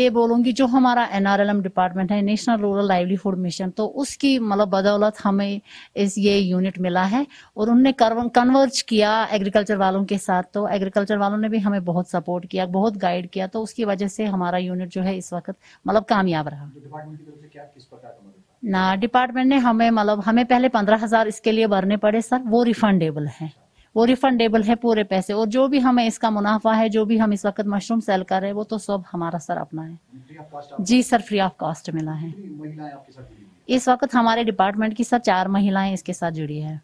ये बोलूंगी जो हमारा एनआरएलएम डिपार्टमेंट है नेशनल रूरल लाइवलीहुड मिशन तो उसकी मतलब बदौलत हमें इस ये यूनिट मिला है और उनने कन्वर्ज किया एग्रीकल्चर वालों के साथ तो एग्रीकल्चर वालों ने भी हमें बहुत सपोर्ट किया बहुत गाइड किया तो उसकी वजह से हमारा यूनिट जो है इस वक्त मतलब कामयाब रहा तो ना डिपार्टमेंट ने हमें मतलब हमें पहले पंद्रह हजार इसके लिए भरने पड़े सर वो रिफंडेबल है वो रिफंडेबल है पूरे पैसे और जो भी हमें इसका मुनाफा है जो भी हम इस वक्त मशरूम सेल कर रहे हैं वो तो सब हमारा सर अपना है जी सर फ्री ऑफ कॉस्ट मिला है इस वक्त हमारे डिपार्टमेंट की सर चार महिलाएं इसके साथ जुड़ी है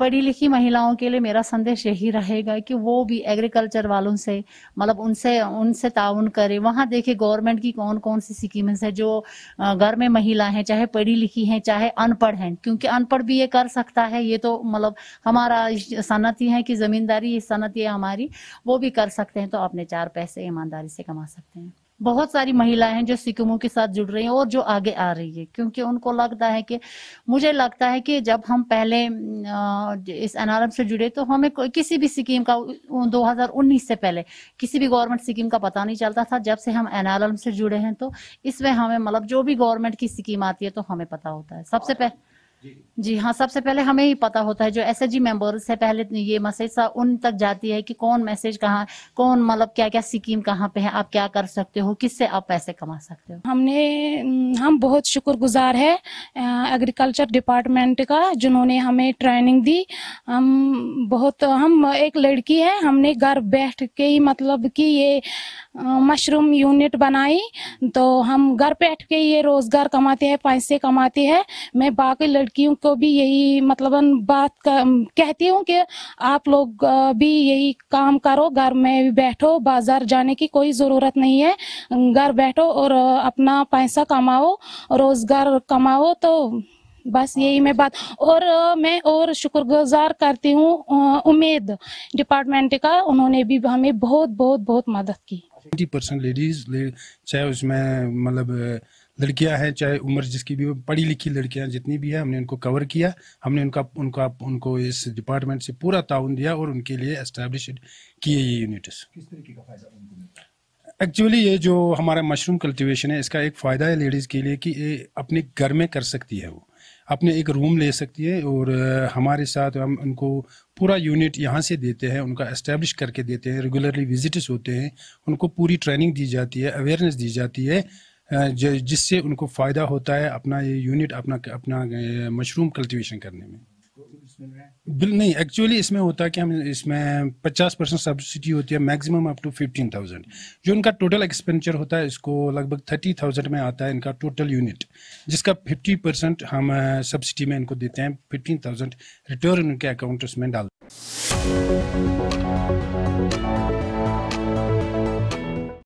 पढ़ी लिखी महिलाओं के लिए मेरा संदेश यही रहेगा कि वो भी एग्रीकल्चर वालों से मतलब उनसे उनसे ताउन करें वहाँ देखे गवर्नमेंट की कौन कौन सी स्कीम्स है जो घर में महिला हैं चाहे पढ़ी लिखी हैं चाहे अनपढ़ हैं क्योंकि अनपढ़ भी ये कर सकता है ये तो मतलब हमारा सनत ही है कि जमींदारी सनत है हमारी वो भी कर सकते हैं तो अपने चार पैसे ईमानदारी से कमा सकते हैं बहुत सारी महिलाएं हैं जो सिक्किमों के साथ जुड़ रही हैं और जो आगे आ रही है क्योंकि उनको लगता है कि मुझे लगता है कि जब हम पहले इस एनआरएम से जुड़े तो हमें किसी भी सिक्किम का 2019 से पहले किसी भी गवर्नमेंट सिक्किम का पता नहीं चलता था जब से हम एनआरएम से जुड़े हैं तो इसमें हमें मतलब जो भी गवर्नमेंट की स्कीम आती है तो हमें पता होता है सबसे पहले जी हाँ सबसे पहले हमें ही पता होता है जो एस एच जी मेम्बर्स से पहले ये मैसेज उन तक जाती है कि कौन मैसेज कहाँ कौन मतलब क्या क्या स्कीम कहाँ पे है आप क्या कर सकते हो किससे आप पैसे कमा सकते हो हमने हम बहुत शुक्रगुजार है एग्रीकल्चर डिपार्टमेंट का जिन्होंने हमें ट्रेनिंग दी हम बहुत हम एक लड़की है हमने घर बैठ के ही मतलब कि ये मशरूम यूनिट बनाई तो हम घर बैठ के ये रोज़गार कमाते हैं पैसे कमाते हैं मैं बाकी लड़की लड़कियों को भी यही मतलब बात कहती हूँ कि आप लोग भी यही काम करो घर में बैठो बाजार जाने की कोई ज़रूरत नहीं है घर बैठो और अपना पैसा कमाओ रोज़गार कमाओ तो बस यही मैं बात और मैं और शुक्रगुजार करती हूँ उम्मीद डिपार्टमेंट का उन्होंने भी हमें बहुत बहुत बहुत मदद की ट्वेंटी परसेंट लेडीज चाहे उसमें मतलब लड़कियां हैं चाहे उम्र जिसकी भी हो पढ़ी लिखी लड़कियां जितनी भी हैं हमने उनको कवर किया हमने उनका उनका उनको इस डिपार्टमेंट से पूरा ताउन दिया और उनके लिए एस्टेब्लिश किए ये यूनिट्स किस तरीके का एक्चुअली ये जो हमारा मशरूम कल्टिवेशन है इसका एक फ़ायदा है लेडीज़ के लिए कि ये अपने घर में कर सकती है वो अपने एक रूम ले सकती है और हमारे साथ हम उनको पूरा यूनिट यहाँ से देते हैं उनका इस्टेब्लिश करके देते हैं रेगुलरली विजिट्स होते हैं उनको पूरी ट्रेनिंग दी जाती है अवेयरनेस दी जाती है जिससे उनको फ़ायदा होता है अपना ये यूनिट अपना अपना मशरूम कल्टीवेशन करने में बिल नहीं एक्चुअली इसमें होता है कि हम इसमें 50 परसेंट सब्सिडी होती है मैक्सिमम अप टू 15,000 जो इनका टोटल एक्सपेंडिचर होता है इसको लगभग 30,000 में आता है इनका टोटल यूनिट जिसका 50 परसेंट हम सब्सिडी में इनको देते हैं 15,000 रिटर्न उनके अकाउंट में डालते हैं